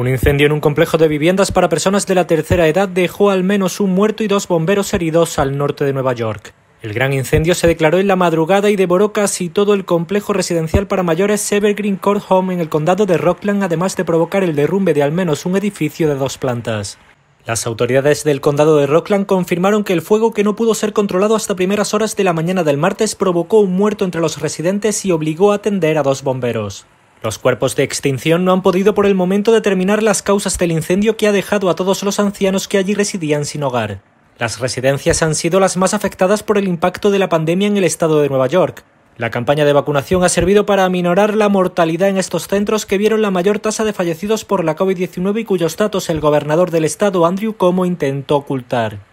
Un incendio en un complejo de viviendas para personas de la tercera edad dejó al menos un muerto y dos bomberos heridos al norte de Nueva York. El gran incendio se declaró en la madrugada y devoró casi todo el complejo residencial para mayores Evergreen Court Home en el condado de Rockland, además de provocar el derrumbe de al menos un edificio de dos plantas. Las autoridades del condado de Rockland confirmaron que el fuego, que no pudo ser controlado hasta primeras horas de la mañana del martes, provocó un muerto entre los residentes y obligó a atender a dos bomberos. Los cuerpos de extinción no han podido por el momento determinar las causas del incendio que ha dejado a todos los ancianos que allí residían sin hogar. Las residencias han sido las más afectadas por el impacto de la pandemia en el estado de Nueva York. La campaña de vacunación ha servido para aminorar la mortalidad en estos centros que vieron la mayor tasa de fallecidos por la COVID-19 y cuyos datos el gobernador del estado, Andrew Como, intentó ocultar.